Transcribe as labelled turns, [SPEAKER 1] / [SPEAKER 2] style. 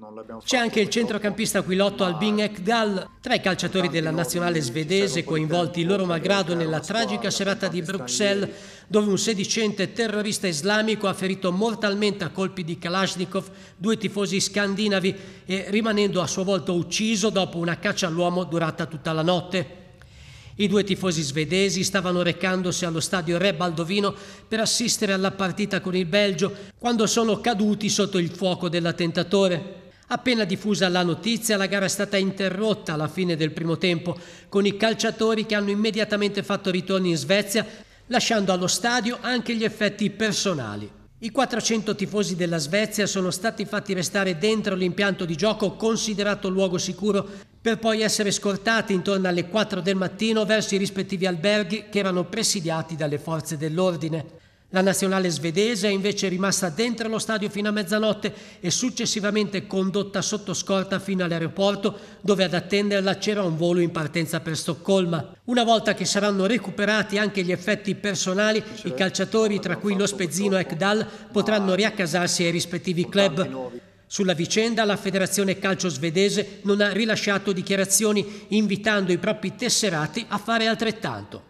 [SPEAKER 1] non l'abbiamo fatto. C'è anche il centrocampista Aquilotto Albin Ekdal, tra i calciatori della nazionale svedese coinvolti loro malgrado nella tragica serata di Bruxelles, dove un sedicente terrorista islamico ha ferito mortalmente a colpi di Kalashnikov due tifosi scandinavi e rimanendo a sua volta ucciso dopo una caccia all'uomo durata tutta la notte. I due tifosi svedesi stavano recandosi allo stadio Re Baldovino per assistere alla partita con il Belgio quando sono caduti sotto il fuoco dell'attentatore. Appena diffusa la notizia, la gara è stata interrotta alla fine del primo tempo, con i calciatori che hanno immediatamente fatto ritorni in Svezia, lasciando allo stadio anche gli effetti personali. I 400 tifosi della Svezia sono stati fatti restare dentro l'impianto di gioco considerato luogo sicuro per poi essere scortati intorno alle 4 del mattino verso i rispettivi alberghi che erano presidiati dalle forze dell'ordine. La nazionale svedese è invece rimasta dentro lo stadio fino a mezzanotte e successivamente condotta sotto scorta fino all'aeroporto dove ad attenderla c'era un volo in partenza per Stoccolma. Una volta che saranno recuperati anche gli effetti personali, i calciatori, tra cui lo Spezzino e Ekdal, potranno riaccasarsi ai rispettivi club. Sulla vicenda la Federazione Calcio Svedese non ha rilasciato dichiarazioni invitando i propri tesserati a fare altrettanto.